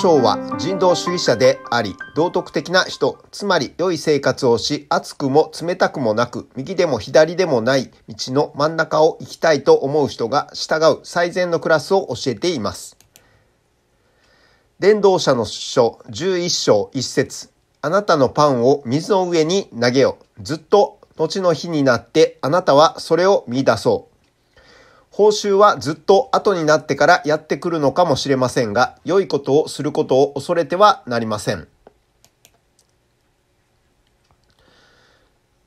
章は人道主義者であり、道徳的な人、つまり良い生活をし、熱くも冷たくもなく、右でも左でもない道の真ん中を行きたいと思う人が従う最善のクラスを教えています。伝道者の書11章1節あなたのパンを水の上に投げよ。ずっと後の日になってあなたはそれを見出そう。報酬はずっと後になってからやってくるのかもしれませんが、良いことをすることを恐れてはなりません。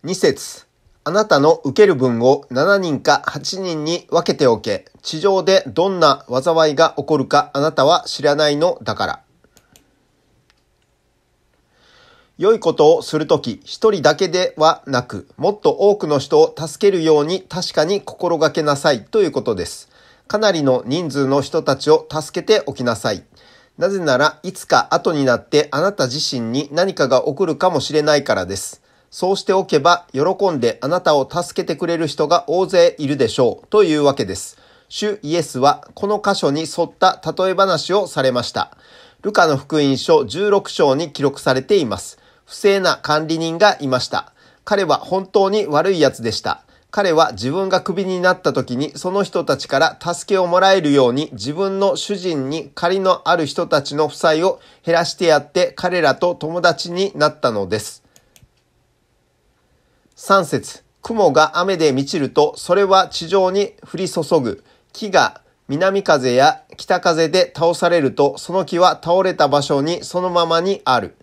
2節あなたの受ける分を7人か8人に分けておけ。地上でどんな災いが起こるかあなたは知らないのだから。良いことをするとき、一人だけではなく、もっと多くの人を助けるように確かに心がけなさいということです。かなりの人数の人たちを助けておきなさい。なぜなら、いつか後になってあなた自身に何かが起こるかもしれないからです。そうしておけば、喜んであなたを助けてくれる人が大勢いるでしょう。というわけです。主イエスは、この箇所に沿った例え話をされました。ルカの福音書16章に記録されています。不正な管理人がいました。彼は本当に悪い奴でした。彼は自分がクビになった時にその人たちから助けをもらえるように自分の主人に借りのある人たちの負債を減らしてやって彼らと友達になったのです。3節雲が雨で満ちるとそれは地上に降り注ぐ。木が南風や北風で倒されるとその木は倒れた場所にそのままにある。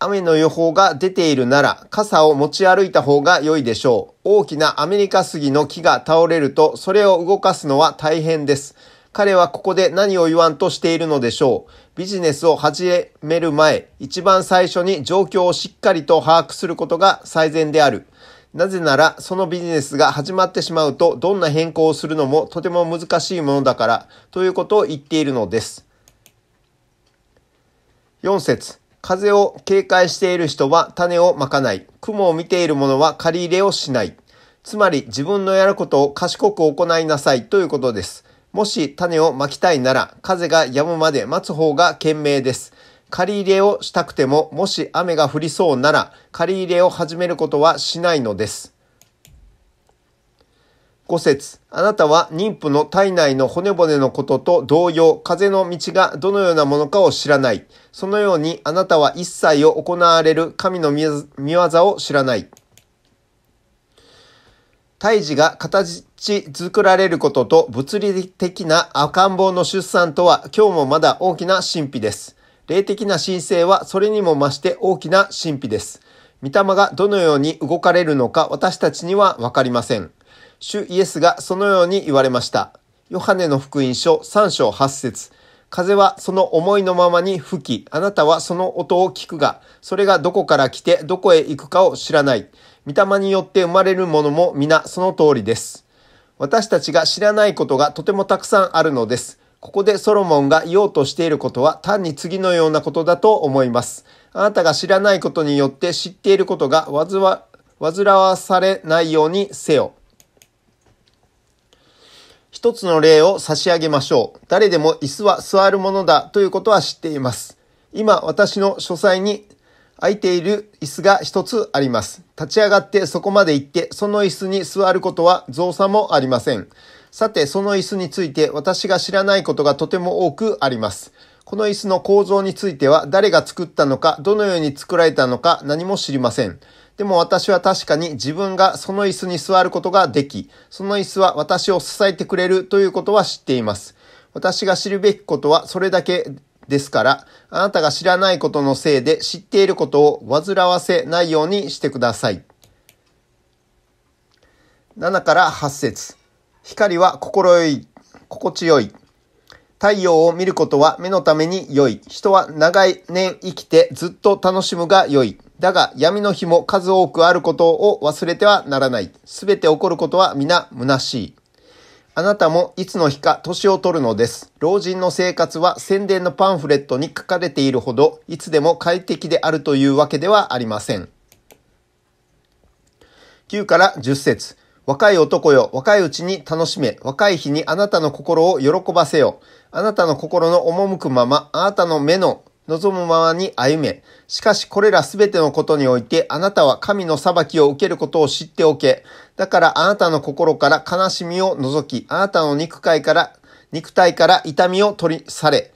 雨の予報が出ているなら傘を持ち歩いた方が良いでしょう。大きなアメリカ杉の木が倒れるとそれを動かすのは大変です。彼はここで何を言わんとしているのでしょう。ビジネスを始める前、一番最初に状況をしっかりと把握することが最善である。なぜなら、そのビジネスが始まってしまうと、どんな変更をするのもとても難しいものだから、ということを言っているのです。4節風を警戒している人は種をまかない。雲を見ている者は借り入れをしない。つまり自分のやることを賢く行いなさいということです。もし種をまきたいなら風が止むまで待つ方が賢明です。借り入れをしたくてももし雨が降りそうなら借り入れを始めることはしないのです。5節あなたは妊婦の体内の骨骨のことと同様、風の道がどのようなものかを知らない。そのようにあなたは一切を行われる神の見業を知らない。胎児が形作られることと物理的な赤ん坊の出産とは今日もまだ大きな神秘です。霊的な神聖はそれにも増して大きな神秘です。御霊がどのように動かれるのか私たちにはわかりません。主イエスがそのように言われました。ヨハネの福音書3章8節風はその思いのままに吹き、あなたはその音を聞くが、それがどこから来てどこへ行くかを知らない。御霊によって生まれるものも皆その通りです。私たちが知らないことがとてもたくさんあるのです。ここでソロモンが言おうとしていることは単に次のようなことだと思います。あなたが知らないことによって知っていることがわずわ、煩わされないようにせよ。一つの例を差し上げましょう。誰でも椅子は座るものだということは知っています。今、私の書斎に空いている椅子が一つあります。立ち上がってそこまで行って、その椅子に座ることは造作もありません。さて、その椅子について私が知らないことがとても多くあります。この椅子の構造については誰が作ったのか、どのように作られたのか何も知りません。でも私は確かに自分がその椅子に座ることができ、その椅子は私を支えてくれるということは知っています。私が知るべきことはそれだけですから、あなたが知らないことのせいで知っていることを煩わせないようにしてください。7から8節光は心よい、心地よい。太陽を見ることは目のために良い。人は長い年生きてずっと楽しむが良い。だが闇の日も数多くあることを忘れてはならない。すべて起こることは皆虚しい。あなたもいつの日か年を取るのです。老人の生活は宣伝のパンフレットに書かれているほど、いつでも快適であるというわけではありません。9から10節若い男よ、若いうちに楽しめ、若い日にあなたの心を喜ばせよ。あなたの心の赴くまま、あなたの目の望むままに歩め。しかしこれらすべてのことにおいて、あなたは神の裁きを受けることを知っておけ。だからあなたの心から悲しみを除き、あなたの肉体から、肉体から痛みを取り去れ。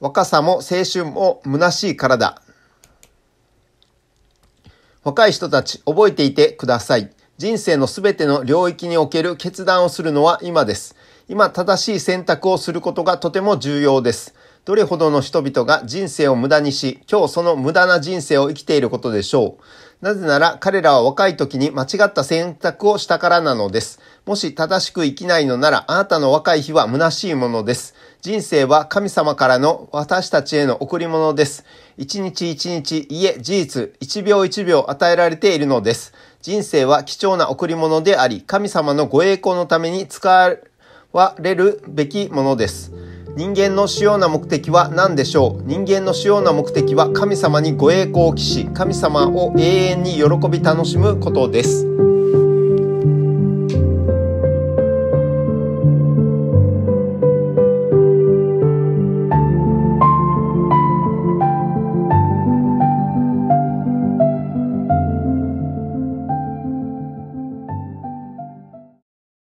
若さも青春も虚しいからだ。若い人たち、覚えていてください。人生のすべての領域における決断をするのは今です。今正しい選択をすることがとても重要です。どれほどの人々が人生を無駄にし、今日その無駄な人生を生きていることでしょう。なぜなら彼らは若い時に間違った選択をしたからなのです。もし正しく生きないのなら、あなたの若い日は虚しいものです。人生は神様からの私たちへの贈り物です。一日一日、いえ、事実、一秒一秒与えられているのです。人生は貴重な贈り物であり、神様のご栄光のために使われるべきものです。人間の主要な目的は何でしょう人間の主要な目的は神様にご栄光を期し神様を永遠に喜び楽しむことです。